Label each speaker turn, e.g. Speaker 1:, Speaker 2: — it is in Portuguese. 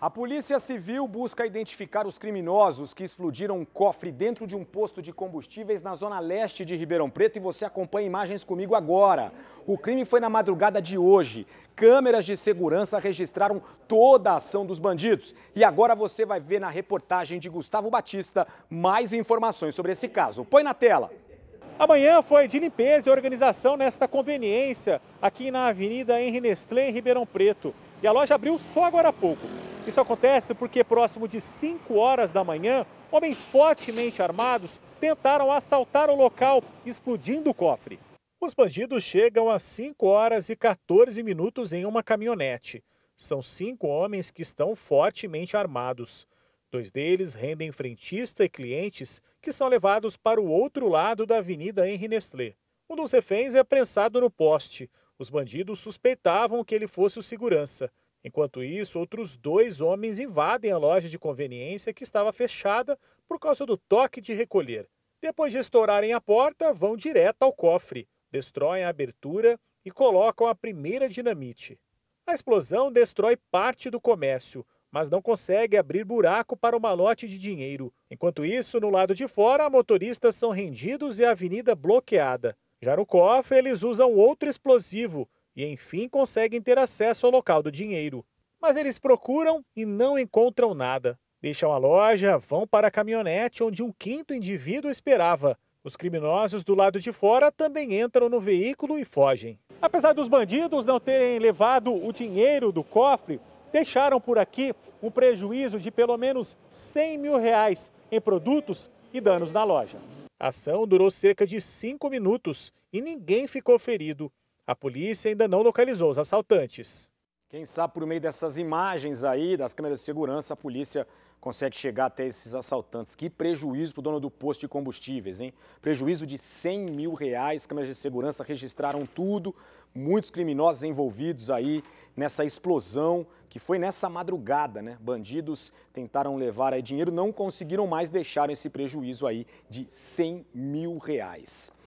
Speaker 1: A Polícia Civil busca identificar os criminosos que explodiram um cofre dentro de um posto de combustíveis na zona leste de Ribeirão Preto e você acompanha imagens comigo agora. O crime foi na madrugada de hoje. Câmeras de segurança registraram toda a ação dos bandidos. E agora você vai ver na reportagem de Gustavo Batista mais informações sobre esse caso. Põe na tela. Amanhã foi de limpeza e organização nesta conveniência
Speaker 2: aqui na Avenida Henri Nestlé, em Ribeirão Preto. E a loja abriu só agora há pouco. Isso acontece porque, próximo de 5 horas da manhã, homens fortemente armados tentaram assaltar o local, explodindo o cofre. Os bandidos chegam às 5 horas e 14 minutos em uma caminhonete. São cinco homens que estão fortemente armados. Dois deles rendem frentista e clientes que são levados para o outro lado da Avenida Henri Nestlé. Um dos reféns é prensado no poste. Os bandidos suspeitavam que ele fosse o segurança. Enquanto isso, outros dois homens invadem a loja de conveniência que estava fechada por causa do toque de recolher. Depois de estourarem a porta, vão direto ao cofre, destroem a abertura e colocam a primeira dinamite. A explosão destrói parte do comércio, mas não consegue abrir buraco para o malote de dinheiro. Enquanto isso, no lado de fora, motoristas são rendidos e a avenida bloqueada. Já no cofre, eles usam outro explosivo, e enfim conseguem ter acesso ao local do dinheiro. Mas eles procuram e não encontram nada. Deixam a loja, vão para a caminhonete onde um quinto indivíduo esperava. Os criminosos do lado de fora também entram no veículo e fogem. Apesar dos bandidos não terem levado o dinheiro do cofre, deixaram por aqui um prejuízo de pelo menos 100 mil reais em produtos e danos na loja. A ação durou cerca de cinco minutos e ninguém ficou ferido. A polícia ainda não localizou os assaltantes.
Speaker 1: Quem sabe por meio dessas imagens aí, das câmeras de segurança, a polícia consegue chegar até esses assaltantes. Que prejuízo para o dono do posto de combustíveis, hein? Prejuízo de 100 mil reais. Câmeras de segurança registraram tudo. Muitos criminosos envolvidos aí nessa explosão que foi nessa madrugada, né? Bandidos tentaram levar aí dinheiro, não conseguiram mais, deixar esse prejuízo aí de 100 mil reais.